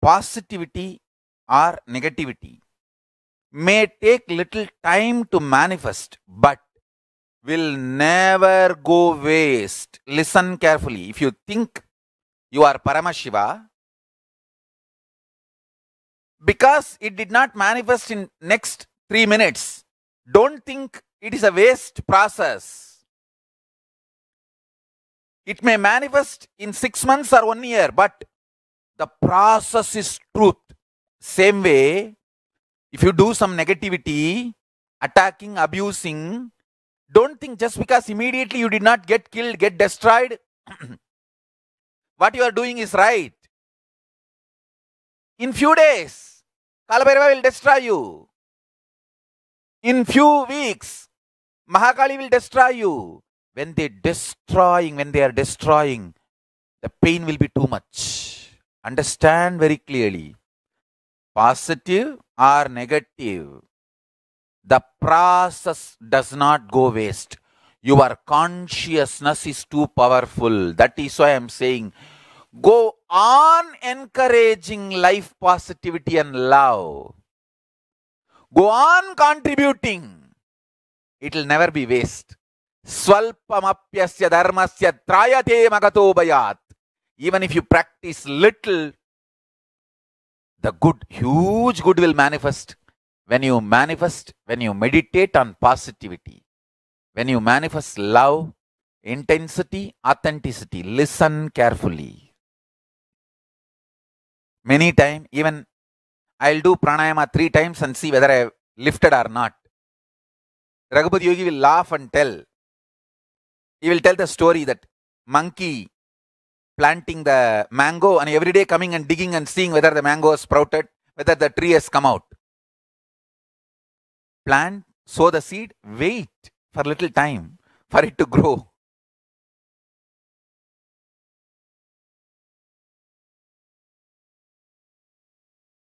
positivity or negativity may take little time to manifest but will never go waste. Listen carefully. If you think you are Paramashiva, because it did not manifest in next three minutes, don't think it is a waste process. It may manifest in six months or one year, but the process is truth. Same way, if you do some negativity, attacking, abusing, don't think just because immediately you did not get killed, get destroyed, what you are doing is right. In few days, Kalabhairava will destroy you. In few weeks, Mahakali will destroy you. When they destroying, when they are destroying, the pain will be too much Understand very clearly. Positive or negative, the process does not go waste. Your consciousness is too powerful. That is why I am saying go on encouraging life positivity and love. Go on contributing. It will never be waste. ಸ್ವಲ್ಪಮಪ್ಯಸ್ಯ ಧರ್ಮಸ್ಯ magato ಮಗತೋಭಯಾತ್ even if you practice little, the good, huge good will manifest when you manifest, when you meditate on positivity, when you manifest love, intensity, authenticity. Listen carefully. Many times, even I'll do pranayama three times and see whether I lifted or not. Raghupat Yogi will laugh and tell. He will tell the story that monkey planting the mango and every day coming and digging and seeing whether the mango has sprouted, whether the tree has come out. Plant, sow the seed, wait for a little time for it to grow.